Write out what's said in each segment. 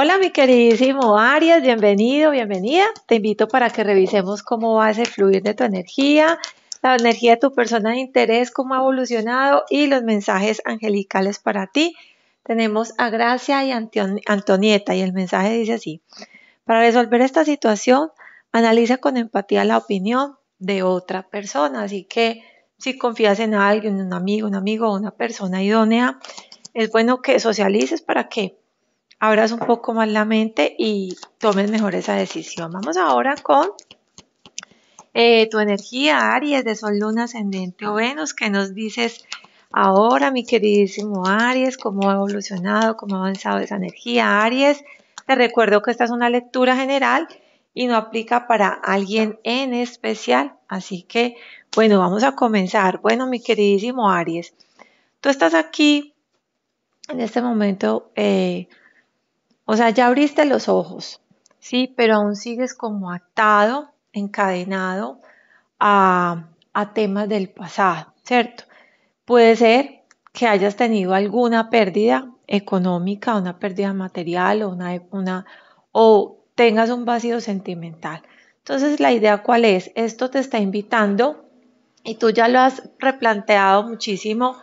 Hola mi queridísimo Arias, bienvenido, bienvenida. Te invito para que revisemos cómo va ese fluir de tu energía, la energía de tu persona de interés, cómo ha evolucionado y los mensajes angelicales para ti. Tenemos a Gracia y Antonieta y el mensaje dice así. Para resolver esta situación, analiza con empatía la opinión de otra persona. Así que si confías en alguien, un amigo, un amigo o una persona idónea, es bueno que socialices para que abras un poco más la mente y tomes mejor esa decisión. Vamos ahora con eh, tu energía, Aries, de Sol, Luna, Ascendente o Venus, que nos dices ahora, mi queridísimo Aries, cómo ha evolucionado, cómo ha avanzado esa energía, Aries. Te recuerdo que esta es una lectura general y no aplica para alguien en especial. Así que, bueno, vamos a comenzar. Bueno, mi queridísimo Aries, tú estás aquí en este momento eh, o sea, ya abriste los ojos, ¿sí? Pero aún sigues como atado, encadenado a, a temas del pasado, ¿cierto? Puede ser que hayas tenido alguna pérdida económica, una pérdida material o, una, una, o tengas un vacío sentimental. Entonces, la idea cuál es? Esto te está invitando, y tú ya lo has replanteado muchísimo,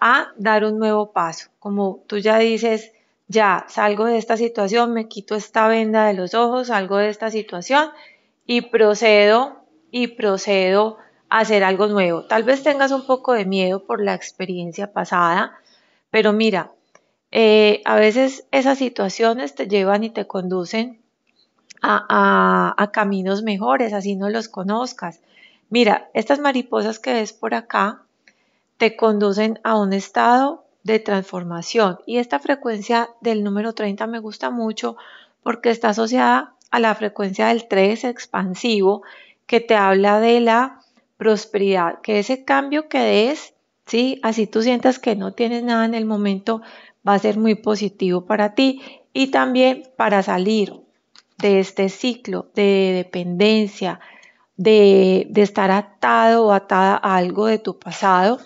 a dar un nuevo paso. Como tú ya dices, ya salgo de esta situación, me quito esta venda de los ojos, salgo de esta situación y procedo y procedo a hacer algo nuevo. Tal vez tengas un poco de miedo por la experiencia pasada, pero mira, eh, a veces esas situaciones te llevan y te conducen a caminos mejores, así no los conozcas. Mira, estas mariposas que ves por acá te conducen a un estado de transformación. Y esta frecuencia del número 30 me gusta mucho porque está asociada a la frecuencia del 3 expansivo que te habla de la prosperidad, que ese cambio que des, si así tú sientas que no tienes nada en el momento, va a ser muy positivo para ti y también para salir de este ciclo de dependencia, de, de estar atado o atada a algo de tu pasado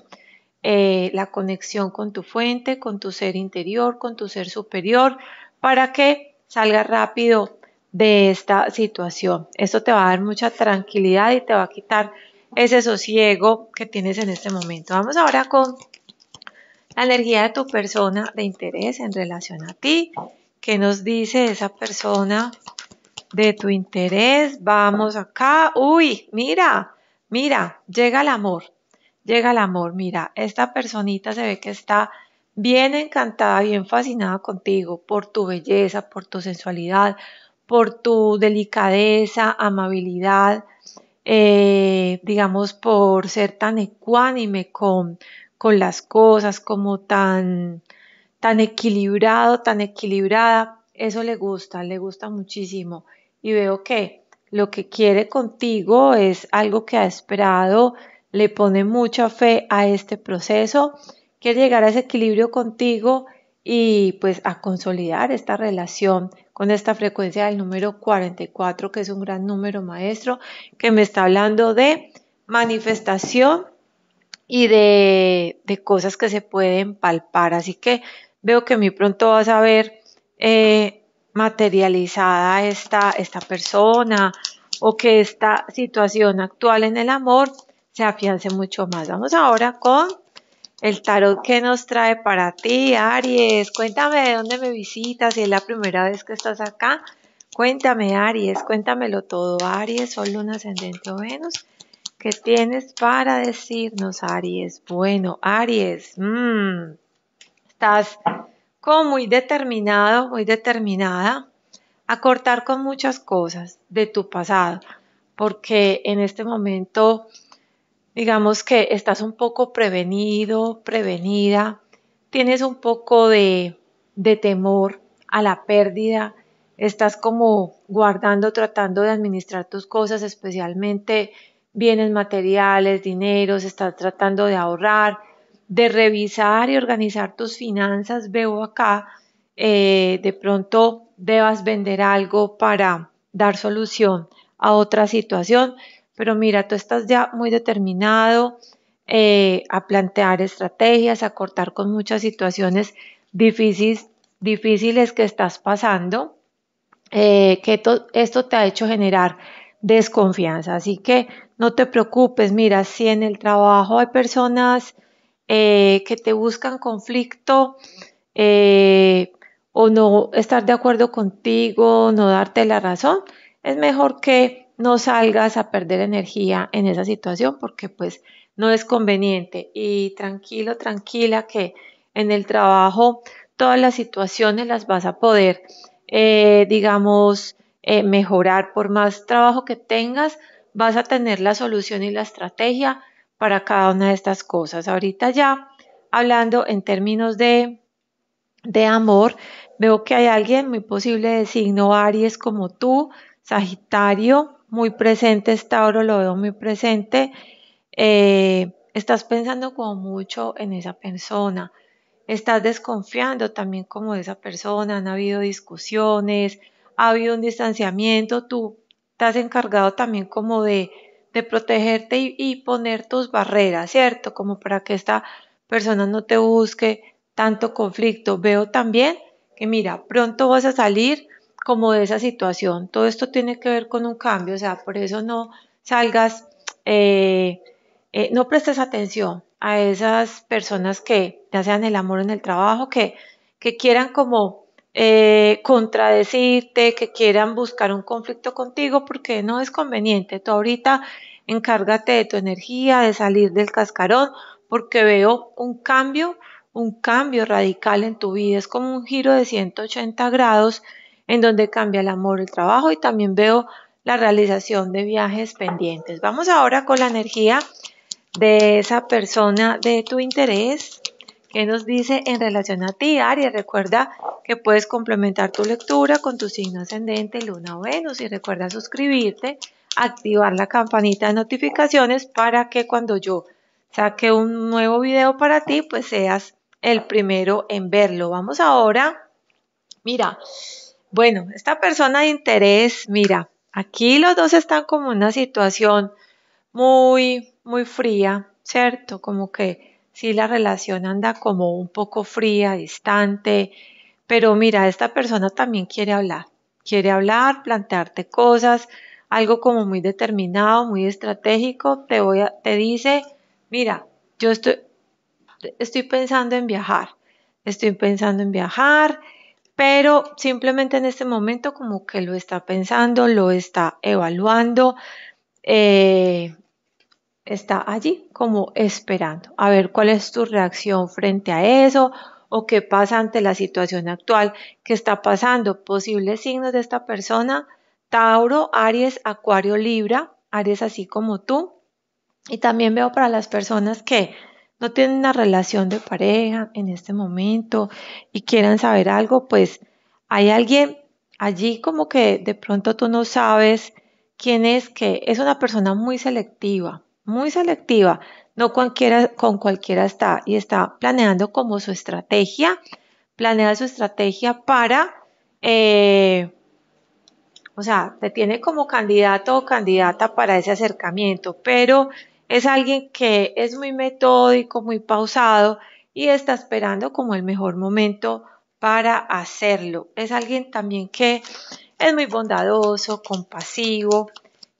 eh, la conexión con tu fuente, con tu ser interior, con tu ser superior, para que salgas rápido de esta situación. Esto te va a dar mucha tranquilidad y te va a quitar ese sosiego que tienes en este momento. Vamos ahora con la energía de tu persona de interés en relación a ti. ¿Qué nos dice esa persona de tu interés? Vamos acá. Uy, mira, mira, llega el amor llega el amor. Mira, esta personita se ve que está bien encantada, bien fascinada contigo por tu belleza, por tu sensualidad, por tu delicadeza, amabilidad, eh, digamos, por ser tan ecuánime con, con las cosas, como tan, tan equilibrado, tan equilibrada. Eso le gusta, le gusta muchísimo. Y veo que lo que quiere contigo es algo que ha esperado le pone mucha fe a este proceso, quiere llegar a ese equilibrio contigo y pues a consolidar esta relación con esta frecuencia del número 44, que es un gran número maestro, que me está hablando de manifestación y de, de cosas que se pueden palpar. Así que veo que muy pronto vas a ver eh, materializada esta persona o que esta situación actual en el amor se afiance mucho más. Vamos ahora con el tarot que nos trae para ti, Aries. Cuéntame de dónde me visitas, si es la primera vez que estás acá. Cuéntame, Aries, cuéntamelo todo, Aries, Sol, Luna, Ascendente o Venus. ¿Qué tienes para decirnos, Aries? Bueno, Aries, mm, estás como muy determinado, muy determinada a cortar con muchas cosas de tu pasado, porque en este momento digamos que estás un poco prevenido, prevenida, tienes un poco de, de temor a la pérdida, estás como guardando, tratando de administrar tus cosas, especialmente bienes materiales, dineros, estás tratando de ahorrar, de revisar y organizar tus finanzas. Veo acá, eh, de pronto debas vender algo para dar solución a otra situación, pero mira, tú estás ya muy determinado eh, a plantear estrategias, a cortar con muchas situaciones difíciles, difíciles que estás pasando, eh, que esto, te ha hecho generar desconfianza. Así que no te preocupes, mira, si en el trabajo hay personas eh, que te buscan conflicto o no estar de acuerdo contigo, no darte la razón, es mejor que no salgas a perder energía en esa situación porque pues no es conveniente. Y tranquilo, tranquila que en el trabajo todas las situaciones las vas a poder, eh, digamos, eh, mejorar. Por más trabajo que tengas, vas a tener la solución y la estrategia para cada una de estas cosas. Ahorita ya, hablando en términos de, de amor, veo que hay alguien muy posible de signo Aries como tú, Sagitario, muy presente, oro lo veo muy presente. Eh, estás pensando como mucho en esa persona, estás desconfiando también como de esa persona, han habido discusiones, ha habido un distanciamiento, tú estás encargado también como de, protegerte y, poner tus barreras, ¿cierto? Como para que esta persona no te busque tanto conflicto. Veo también que mira, pronto vas a salir como de esa situación. Todo esto tiene que ver con un cambio, o sea, por eso no salgas, eh, eh, no prestes atención a esas personas que ya sean el amor en el trabajo, que, que quieran como eh, contradecirte, que quieran buscar un conflicto contigo, porque no es conveniente. Tú ahorita encárgate de tu energía, de salir del cascarón, porque veo un cambio, un cambio radical en tu vida, es como un giro de 180 grados en donde cambia el amor, el trabajo y también veo la realización de viajes pendientes. Vamos ahora con la energía de esa persona de tu interés que nos dice en relación a ti, Aries. Recuerda que puedes complementar tu lectura con tu signo ascendente, Luna o Venus y recuerda suscribirte, activar la campanita de notificaciones para que cuando yo saque un nuevo video para ti, pues seas el primero en verlo. Vamos ahora. Mira, bueno, esta persona de interés, mira, aquí los dos están como en una situación muy, muy fría, ¿cierto? Como que sí la relación anda como un poco fría, distante, pero mira, esta persona también quiere hablar, quiere hablar, plantearte cosas, algo como muy determinado, muy estratégico, te, voy a, te dice, mira, yo estoy, estoy pensando en viajar, estoy pensando en viajar, pero simplemente en este momento como que lo está pensando, lo está evaluando, eh, está allí como esperando a ver cuál es tu reacción frente a eso o qué pasa ante la situación actual que está pasando. Posibles signos de esta persona, Tauro, Aries, Acuario, Libra, Aries así como tú. Y también veo para las personas que no tienen una relación de pareja en este momento y quieran saber algo, pues hay alguien allí como que de pronto tú no sabes quién es, que es una persona muy selectiva, muy selectiva, no cualquiera, con cualquiera está y está planeando como su estrategia, planea su estrategia para, eh, o sea, te tiene como candidato o candidata para ese acercamiento, pero es alguien que es muy metódico, muy pausado y está esperando como el mejor momento para hacerlo. Es alguien también que es muy bondadoso, compasivo,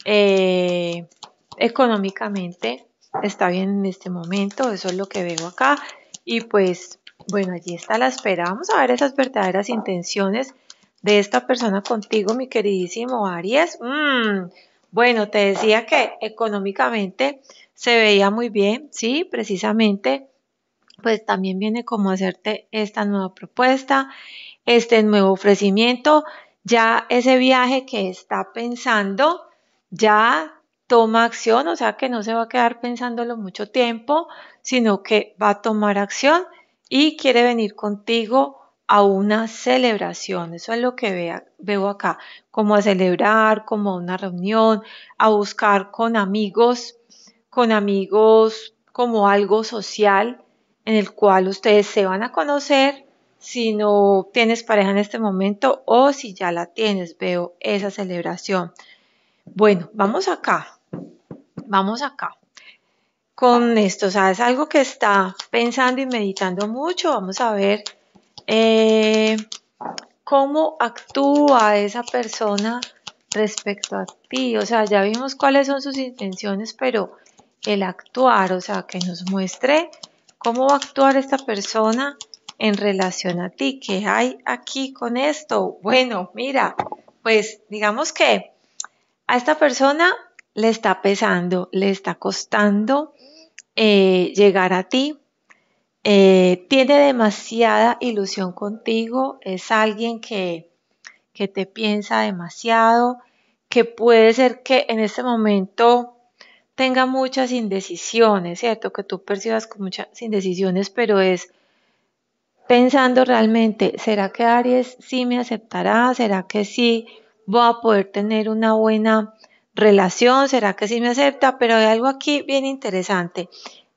eh, económicamente está bien en este momento, eso es lo que veo acá. Y pues, bueno, allí está la espera. Vamos a ver esas verdaderas intenciones de esta persona contigo, mi queridísimo Aries. Mm, bueno, te decía que económicamente se veía muy bien, sí, precisamente, pues también viene como hacerte esta nueva propuesta, este nuevo ofrecimiento, ya ese viaje que está pensando, ya toma acción, o sea que no se va a quedar pensándolo mucho tiempo, sino que va a tomar acción y quiere venir contigo a una celebración, eso es lo que veo acá, como a celebrar, como una reunión, a buscar con amigos, con amigos como algo social en el cual ustedes se van a conocer si no tienes pareja en este momento o si ya la tienes, veo esa celebración. Bueno, vamos acá, vamos acá con esto, o es algo que está pensando y meditando mucho, vamos a ver eh, cómo actúa esa persona respecto a ti. O sea, ya vimos cuáles son sus intenciones, pero el actuar, o sea, que nos muestre cómo va a actuar esta persona en relación a ti. ¿Qué hay aquí con esto? Bueno, mira, pues digamos que a esta persona le está pesando, le está costando eh, llegar a ti, eh, tiene demasiada ilusión contigo, es alguien que, que te piensa demasiado, que puede ser que en este momento tenga muchas indecisiones, ¿cierto? Que tú percibas con muchas indecisiones, pero es pensando realmente, ¿será que Aries sí me aceptará? ¿Será que sí voy a poder tener una buena relación? ¿Será que sí me acepta? Pero hay algo aquí bien interesante.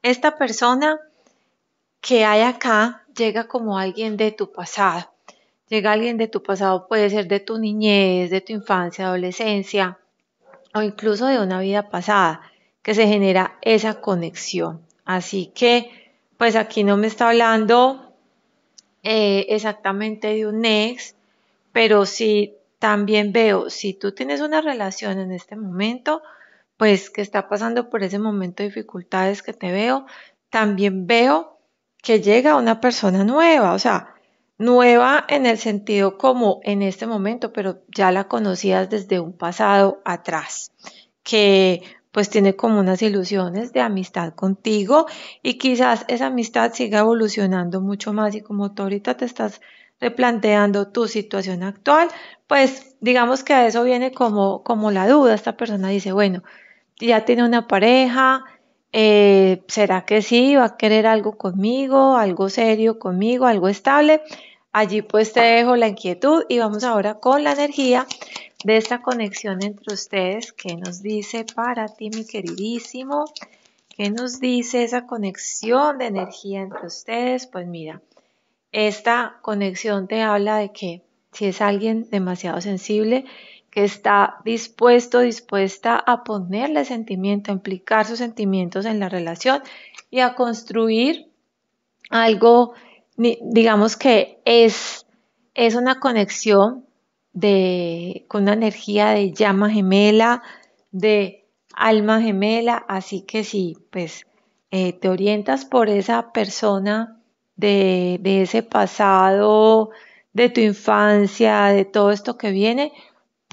Esta persona que hay acá llega como alguien de tu pasado. Llega alguien de tu pasado, puede ser de tu niñez, de tu infancia, adolescencia o incluso de una vida pasada, que se genera esa conexión. Así que, pues aquí no me está hablando eh, exactamente de un ex, pero sí también veo, si tú tienes una relación en este momento, pues que está pasando por ese momento de dificultades que te veo, también veo que llega una persona nueva, o sea, nueva en el sentido como en este momento, pero ya la conocías desde un pasado atrás, que pues tiene como unas ilusiones de amistad contigo y quizás esa amistad siga evolucionando mucho más y como tú ahorita te estás replanteando tu situación actual, pues digamos que a eso viene como, como la duda, esta persona dice, bueno, ya tiene una pareja, eh, ¿será que sí va a querer algo conmigo, algo serio conmigo, algo estable? Allí pues te dejo la inquietud y vamos ahora con la energía de esta conexión entre ustedes ¿Qué nos dice para ti mi queridísimo, ¿Qué nos dice esa conexión de energía entre ustedes, pues mira, esta conexión te habla de que si es alguien demasiado sensible, que está dispuesto, dispuesta a ponerle sentimiento, a implicar sus sentimientos en la relación y a construir algo, digamos que es, una conexión de, con una energía de llama gemela, de alma gemela, así que si pues eh, te orientas por esa persona de ese pasado, de tu infancia, de todo esto que viene,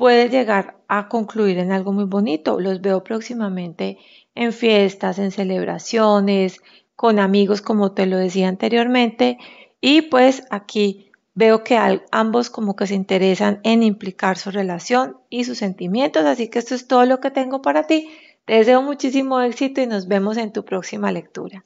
puedes llegar a concluir en algo muy bonito. Los veo próximamente en fiestas, en celebraciones, con amigos, como te lo decía anteriormente. Y pues aquí veo que ambos como que se interesan en implicar su relación y sus sentimientos. Así que esto es todo lo que tengo para ti. Te deseo muchísimo éxito y nos vemos en tu próxima lectura.